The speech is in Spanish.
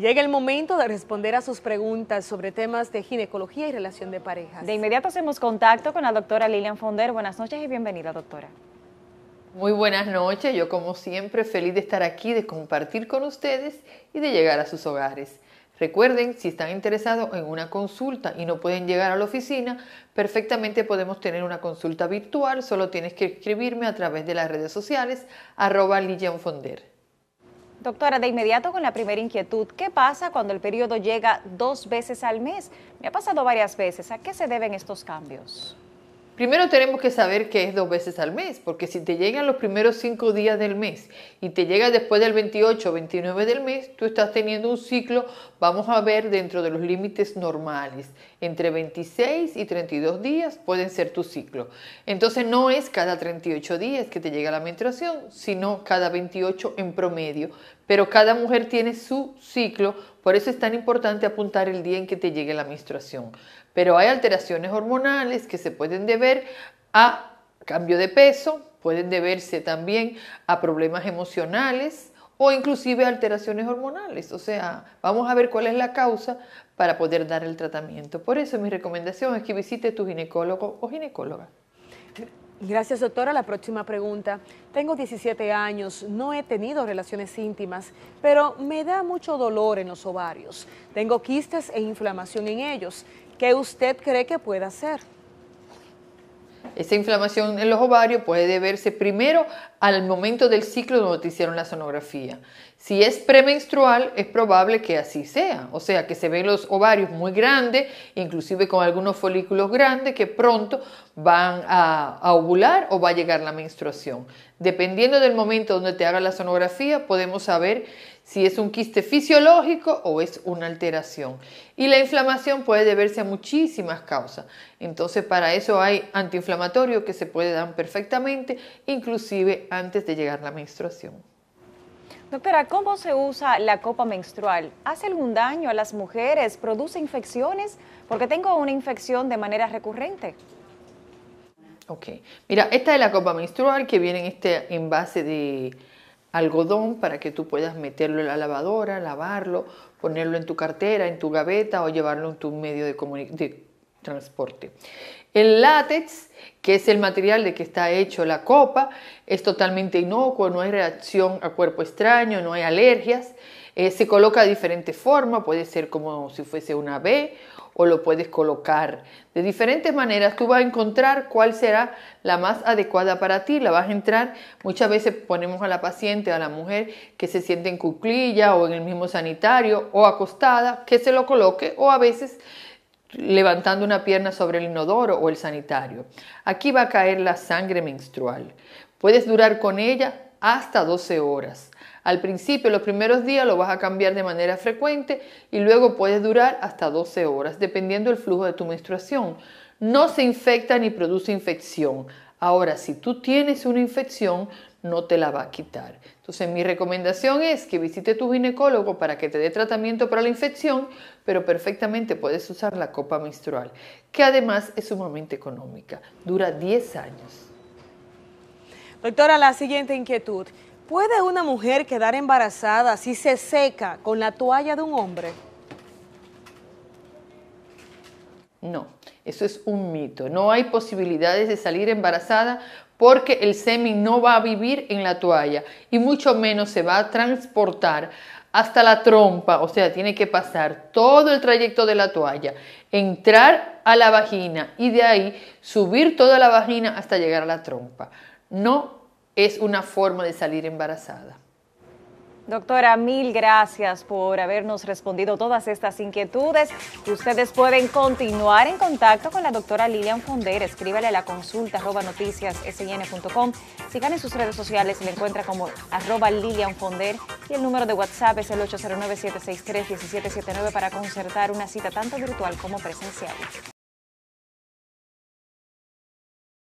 llega el momento de responder a sus preguntas sobre temas de ginecología y relación de parejas. De inmediato hacemos contacto con la doctora Lilian Fonder. Buenas noches y bienvenida, doctora. Muy buenas noches, yo como siempre feliz de estar aquí, de compartir con ustedes y de llegar a sus hogares. Recuerden, si están interesados en una consulta y no pueden llegar a la oficina, perfectamente podemos tener una consulta virtual, solo tienes que escribirme a través de las redes sociales arroba Lilian Fonder. Doctora, de inmediato con la primera inquietud, ¿qué pasa cuando el periodo llega dos veces al mes? Me ha pasado varias veces. ¿A qué se deben estos cambios? Primero tenemos que saber que es dos veces al mes, porque si te llegan los primeros cinco días del mes y te llega después del 28 o 29 del mes, tú estás teniendo un ciclo, vamos a ver, dentro de los límites normales. Entre 26 y 32 días pueden ser tu ciclo. Entonces no es cada 38 días que te llega la menstruación, sino cada 28 en promedio. Pero cada mujer tiene su ciclo por eso es tan importante apuntar el día en que te llegue la menstruación. Pero hay alteraciones hormonales que se pueden deber a cambio de peso, pueden deberse también a problemas emocionales o inclusive alteraciones hormonales. O sea, vamos a ver cuál es la causa para poder dar el tratamiento. Por eso mi recomendación es que visite tu ginecólogo o ginecóloga. Gracias, doctora. La próxima pregunta. Tengo 17 años, no he tenido relaciones íntimas, pero me da mucho dolor en los ovarios. Tengo quistes e inflamación en ellos. ¿Qué usted cree que pueda hacer? Esa inflamación en los ovarios puede deberse primero al momento del ciclo donde te hicieron la sonografía. Si es premenstrual, es probable que así sea, o sea, que se ven los ovarios muy grandes, inclusive con algunos folículos grandes que pronto van a, ovular o va a llegar la menstruación. Dependiendo del momento donde te haga la sonografía, podemos saber si es un quiste fisiológico o es una alteración. Y la inflamación puede deberse a muchísimas causas. Entonces para eso hay antiinflamatorio que se puede dar perfectamente, inclusive antes de llegar la menstruación. Doctora, ¿cómo se usa la copa menstrual? ¿Hace algún daño a las mujeres? ¿Produce infecciones? Porque tengo una infección de manera recurrente. Ok, mira, esta es la copa menstrual que viene en este envase de algodón para que tú puedas meterlo en la lavadora, lavarlo, ponerlo en tu cartera, en tu gaveta o llevarlo en tu medio de, transporte. El látex, que es el material de que está hecho la copa, es totalmente inocuo, no hay reacción a cuerpo extraño, no hay alergias. Eh, se coloca de diferente forma, puede ser como si fuese una B o lo puedes colocar de diferentes maneras. Tú vas a encontrar cuál será la más adecuada para ti. La vas a entrar. Muchas veces ponemos a la paciente, a la mujer que se siente en cuclilla o en el mismo sanitario o acostada, que se lo coloque o a veces levantando una pierna sobre el inodoro o el sanitario. Aquí va a caer la sangre menstrual. Puedes durar con ella hasta 12 horas. Al principio, los primeros días lo vas a cambiar de manera frecuente y luego puedes durar hasta 12 horas, dependiendo del flujo de tu menstruación. No se infecta ni produce infección. Ahora, si tú tienes una infección, no te la va a quitar. Entonces, mi recomendación es que visite tu ginecólogo para que te dé tratamiento para la infección, pero perfectamente puedes usar la copa menstrual, que además es sumamente económica. Dura 10 años. Doctora, la siguiente inquietud. ¿Puede una mujer quedar embarazada si se seca con la toalla de un hombre? No, eso es un mito. No hay posibilidades de salir embarazada porque el semen no va a vivir en la toalla y mucho menos se va a transportar hasta la trompa, o sea, tiene que pasar todo el trayecto de la toalla, entrar a la vagina y de ahí subir toda la vagina hasta llegar a la trompa no es una forma de salir embarazada. Doctora, mil gracias por habernos respondido todas estas inquietudes. Ustedes pueden continuar en contacto con la doctora Lilian Fonder. Escríbele a la consulta arroba noticias Sigan en sus redes sociales, y le encuentra como arroba Lilian Fonder. Y el número de WhatsApp es el 809-763-1779 para concertar una cita tanto virtual como presencial.